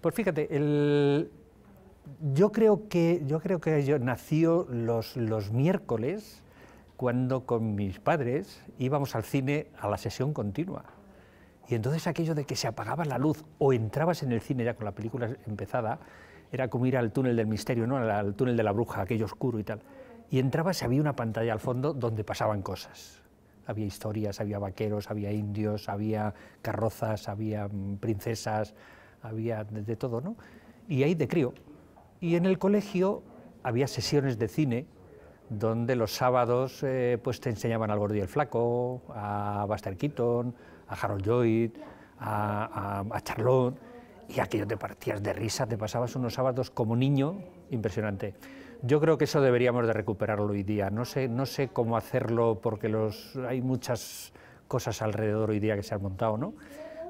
Pues fíjate, yo creo que yo creo que yo nació los, los miércoles cuando con mis padres íbamos al cine a la sesión continua. Y entonces aquello de que se apagaba la luz o entrabas en el cine ya con la película empezada, era como ir al túnel del misterio, ¿no? al, al túnel de la bruja, aquello oscuro y tal. Y entrabas y había una pantalla al fondo donde pasaban cosas. Había historias, había vaqueros, había indios, había carrozas, había mm, princesas, había de todo, ¿no? Y ahí de crío. Y en el colegio había sesiones de cine donde los sábados eh, pues te enseñaban al Gordo el Flaco, a Buster Keaton, a Harold Lloyd, a, a, y aquello te partías de risa, te pasabas unos sábados como niño, impresionante. Yo creo que eso deberíamos de recuperarlo hoy día. No sé, no sé cómo hacerlo porque los, hay muchas cosas alrededor hoy día que se han montado, ¿no?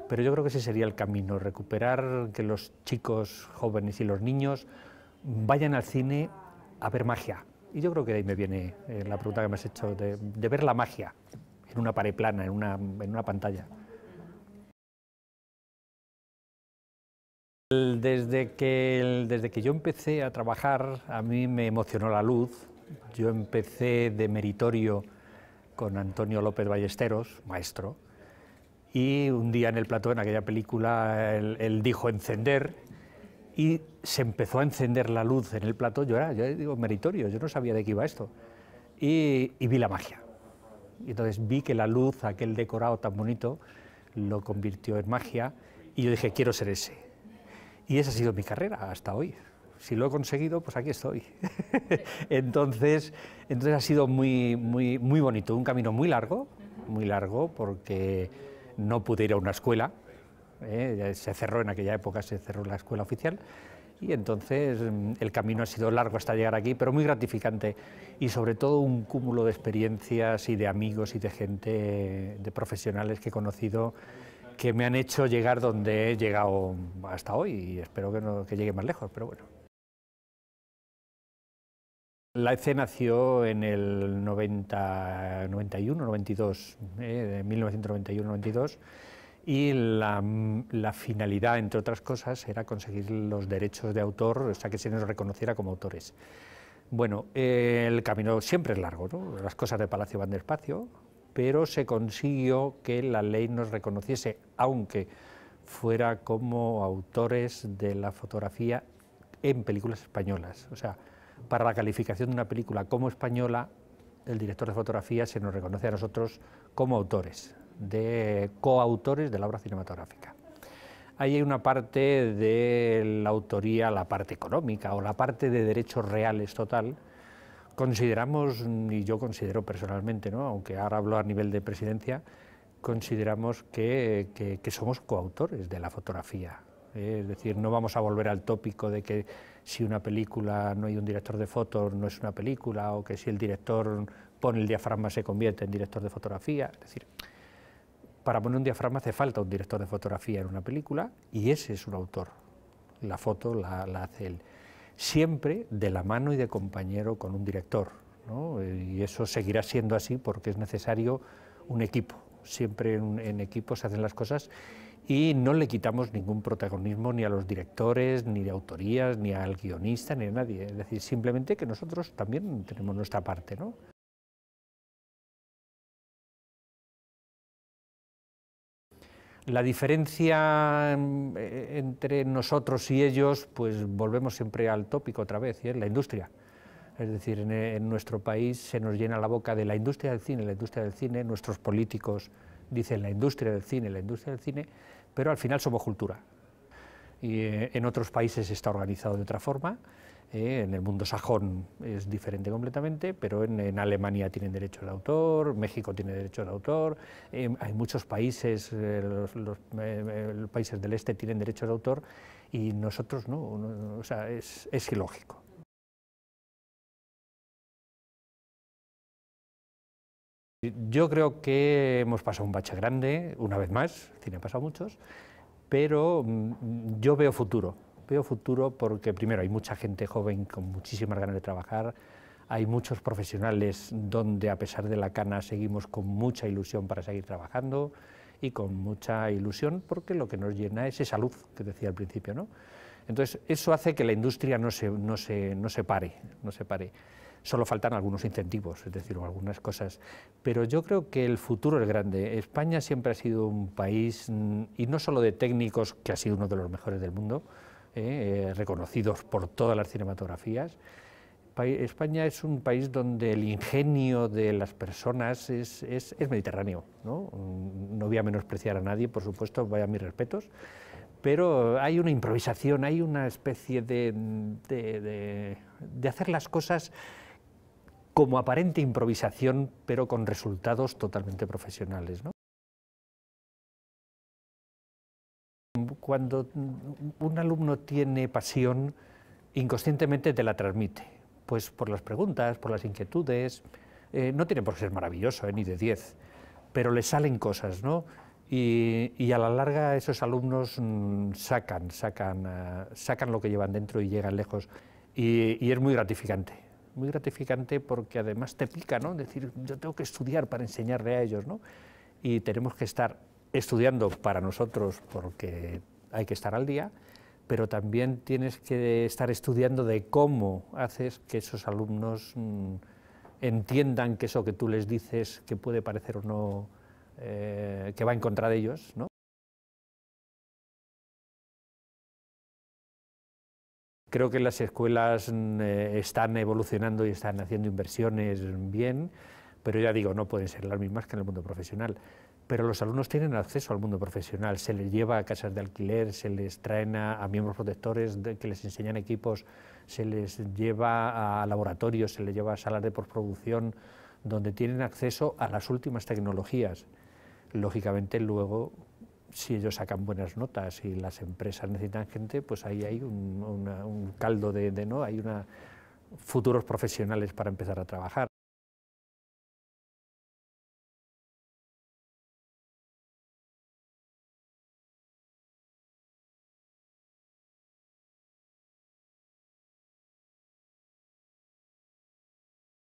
pero yo creo que ese sería el camino, recuperar que los chicos jóvenes y los niños vayan al cine a ver magia. Y yo creo que de ahí me viene eh, la pregunta que me has hecho, de, ver la magia en una pared plana, en una, pantalla. Desde que, desde que yo empecé a trabajar, a mí me emocionó la luz. Yo empecé de meritorio con Antonio López Ballesteros, maestro, y un día en el plató, en aquella película, él, dijo encender y se empezó a encender la luz en el plató. Yo era, yo digo, meritorio, yo no sabía de qué iba esto. Y, y vi la magia. Y entonces vi que la luz, aquel decorado tan bonito, lo convirtió en magia y yo dije, quiero ser ese. Y esa ha sido mi carrera hasta hoy. Si lo he conseguido, pues aquí estoy. entonces, entonces ha sido muy, muy, muy bonito, un camino muy largo, muy largo, porque no pude ir a una escuela, ¿eh? se cerró en aquella época, se cerró la escuela oficial, y entonces mm, el camino ha sido largo hasta llegar aquí, pero muy gratificante y sobre todo un cúmulo de experiencias y de amigos y de gente, de profesionales que he conocido que me han hecho llegar donde he llegado hasta hoy y espero que, que llegue más lejos, pero bueno. La EC nació en el 90, 91, 92, 1991-92, y la, finalidad, entre otras cosas, era conseguir los derechos de autor, o sea, que se nos reconociera como autores. Bueno, el camino siempre es largo, las cosas de Palacio van despacio, pero se consiguió que la ley nos reconociese, aunque fuera como autores de la fotografía en películas españolas. O sea, para la calificación de una película como española, el director de fotografía se nos reconoce a nosotros como autores, de coautores de la obra cinematográfica. Ahí hay una parte de la autoría, la parte económica o la parte de derechos reales total. Consideramos, y yo considero personalmente, ¿no? aunque ahora hablo a nivel de presidencia, consideramos que, somos coautores de la fotografía. Es decir, no vamos a volver al tópico de que si una película no hay un director de fotos no es una película, o que si el director pone el diafragma se convierte en director de fotografía. Es decir, para poner un diafragma hace falta un director de fotografía en una película y ese es un autor. La foto la, hace él. Siempre de la mano y de compañero con un director. Y eso seguirá siendo así porque es necesario un equipo. Siempre en, en equipo se hacen las cosas y no le quitamos ningún protagonismo ni a los directores, ni de autorías, ni al guionista, ni a nadie. Es decir, simplemente que nosotros también tenemos nuestra parte. ¿no? La diferencia mm, e-, entre nosotros y ellos, pues volvemos siempre al tópico otra vez, y la industria. Es decir, en, en nuestro país se nos llena la boca de la industria del cine, la industria del cine, nuestros políticos, dicen la industria del cine, la industria del cine, pero al final somos cultura. Y eh, en otros países está organizado de otra forma, eh, en el mundo sajón es diferente completamente, pero en, Alemania tienen derecho al autor, México tiene derecho al autor, em, hay muchos países, eh, los, países del este tienen derecho al autor y nosotros no, o sea, es ilógico. Yo creo que hemos pasado un bache grande, una vez más, tiene han pasado muchos, pero mm, yo veo futuro. Veo futuro porque, primero, hay mucha gente joven con muchísimas ganas de trabajar, hay muchos profesionales donde, a pesar de la cana, seguimos con mucha ilusión para seguir trabajando y con mucha ilusión porque lo que nos llena es esa luz que decía al principio. ¿no? Entonces, eso hace que la industria no se, no se, no se pare. No se pare. Solo faltan algunos incentivos, es decir, algunas cosas. Pero yo creo que el futuro es grande. España siempre ha sido un país, mm, y no solo de técnicos, que ha sido uno de los mejores del mundo, eh, eh, reconocidos por todas las cinematografías. España es un país donde el ingenio de las personas es, mediterráneo. Mm, ¿no? voy a menospreciar a nadie, por supuesto, vaya mis respetos pero hay una improvisación, hay una especie de, de hacer las cosas como aparente improvisación, pero con resultados totalmente profesionales. ¿no? Cuando un alumno tiene pasión, inconscientemente te la transmite, pues por las preguntas, por las inquietudes, eh, no tiene por qué ser maravilloso, eh, ni de 10, pero le salen cosas, ¿no? Y, a la larga esos alumnos mm, sacan, sacan, ah, sacan lo que llevan dentro y llegan lejos. y es muy gratificante, muy gratificante porque además te pica, ¿no? Decir, yo tengo que estudiar para enseñarle a ellos, ¿no? Y tenemos que estar estudiando para nosotros porque hay que estar al día, pero también tienes que estar estudiando de cómo haces que esos alumnos mm, entiendan que eso que tú les dices, que puede parecer o no, eh, que va en contra de ellos, ¿no? Creo que las escuelas mm, eh, están evolucionando y están haciendo inversiones bien, pero ya digo, no pueden ser las mismas que en el mundo profesional. Pero los alumnos tienen acceso al mundo profesional, se les lleva a casas de alquiler, se les traen a, miembros protectores que les enseñan equipos, se les lleva a laboratorios, se les lleva a salas de postproducción, donde tienen acceso a las últimas tecnologías. Lógicamente luego si ellos sacan buenas notas y las empresas necesitan gente, pues ahí hay un, caldo de, de, no, hay una, futuros profesionales para empezar a trabajar.